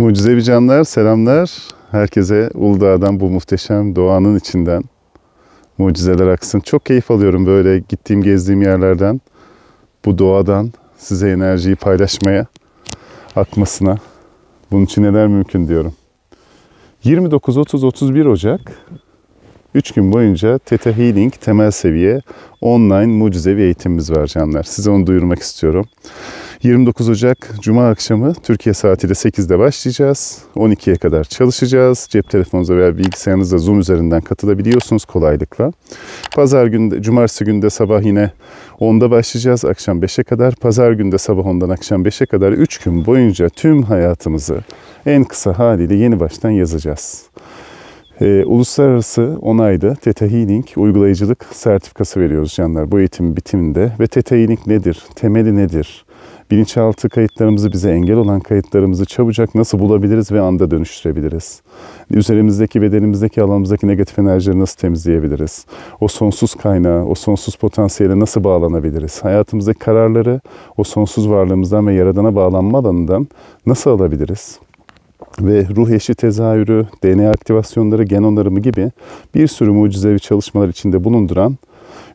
Mucizevi canlar selamlar. Herkese Uludağ'dan bu muhteşem doğanın içinden mucizeler aksın. Çok keyif alıyorum böyle gittiğim gezdiğim yerlerden. Bu doğadan size enerjiyi paylaşmaya, akmasına. Bunun için neler mümkün diyorum. 29, 30, 31 Ocak 3 gün boyunca Theta Healing temel seviye online mucizevi eğitimimiz var canlar. Size onu duyurmak istiyorum. 29 Ocak Cuma akşamı Türkiye saatiyle 8'de başlayacağız. 12'ye kadar çalışacağız. Cep telefonunuza veya bilgisayarınızda Zoom üzerinden katılabiliyorsunuz kolaylıkla. Pazar günü, cumartesi günü de sabah yine 10'da başlayacağız. Akşam 5'e kadar. Pazar günü de sabah 10'dan akşam 5'e kadar 3 gün boyunca tüm hayatımızı en kısa haliyle yeni baştan yazacağız. E, uluslararası onaylı Theta Healing uygulayıcılık sertifikası veriyoruz canlar bu eğitim bitiminde. Ve Theta Healing nedir? Temeli nedir? Bilinçaltı kayıtlarımızı bize engel olan kayıtlarımızı çabucak nasıl bulabiliriz ve anda dönüştürebiliriz? Üzerimizdeki, bedenimizdeki, alanımızdaki negatif enerjileri nasıl temizleyebiliriz? O sonsuz kaynağı, o sonsuz potansiyele nasıl bağlanabiliriz? Hayatımızdaki kararları o sonsuz varlığımızdan ve yaradana bağlanma alanından nasıl alabiliriz? ve ruh eşi tezahürü, DNA aktivasyonları, gen onarımı gibi bir sürü mucizevi çalışmalar içinde bulunduran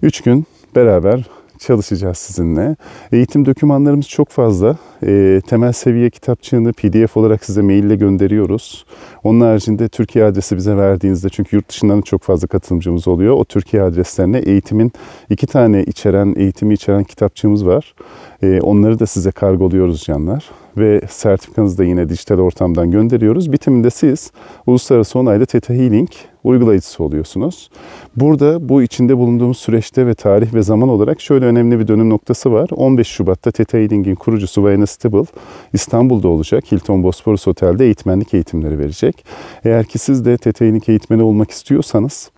3 gün beraber çalışacağız sizinle. Eğitim dokümanlarımız çok fazla. E, temel seviye kitapçığını pdf olarak size maille gönderiyoruz. Onun haricinde Türkiye adresi bize verdiğinizde çünkü yurt dışından çok fazla katılımcımız oluyor. O Türkiye adreslerine eğitimin iki tane içeren, eğitimi içeren kitapçığımız var. E, onları da size kargoluyoruz canlar ve sertifikanızı da yine dijital ortamdan gönderiyoruz. Bitiminde siz uluslararası onaylı Teta Healing uygulayıcısı oluyorsunuz. Burada bu içinde bulunduğumuz süreçte ve tarih ve zaman olarak şöyle önemli bir dönüm noktası var. 15 Şubat'ta Teta Healing'in kurucusu Wayne Stable İstanbul'da olacak. Hilton Bosporus Otel'de eğitmenlik eğitimleri verecek. Eğer ki siz de Teta Healing eğitmeni olmak istiyorsanız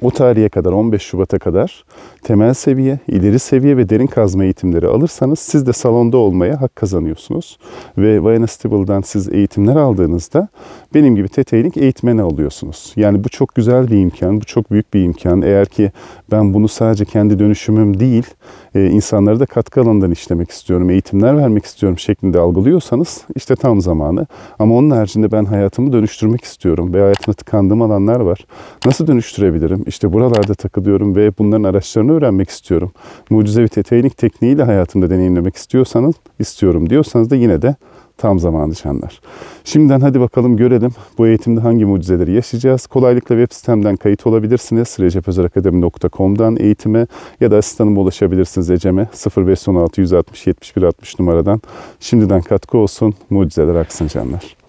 o tarihe kadar 15 Şubat'a kadar temel seviye, ileri seviye ve derin kazma eğitimleri alırsanız siz de salonda olmaya hak kazanıyorsunuz. Ve Vayana Stable'dan siz eğitimler aldığınızda benim gibi TT'lik eğitmeni alıyorsunuz. Yani bu çok güzel bir imkan, bu çok büyük bir imkan. Eğer ki ben bunu sadece kendi dönüşümüm değil, e, insanlara da katkı alanından işlemek istiyorum, eğitimler vermek istiyorum şeklinde algılıyorsanız işte tam zamanı. Ama onun haricinde ben hayatımı dönüştürmek istiyorum ve hayatımda tıkandığım alanlar var. Nasıl dönüştürebilirim? takılıyorum. İşte buralarda takılıyorum ve bunların araçlarını öğrenmek istiyorum. Mucizevi tetenik tekniğiyle hayatımda deneyimlemek istiyorsanız istiyorum diyorsanız da yine de tam zamanı canlar. Şimdiden hadi bakalım görelim bu eğitimde hangi mucizeleri yaşayacağız. Kolaylıkla web sitemden kayıt olabilirsiniz. recepözerakademi.com'dan eğitime ya da asistanıma ulaşabilirsiniz Ecem'e 0516 160 71 60 numaradan. Şimdiden katkı olsun mucizeler aksın canlar.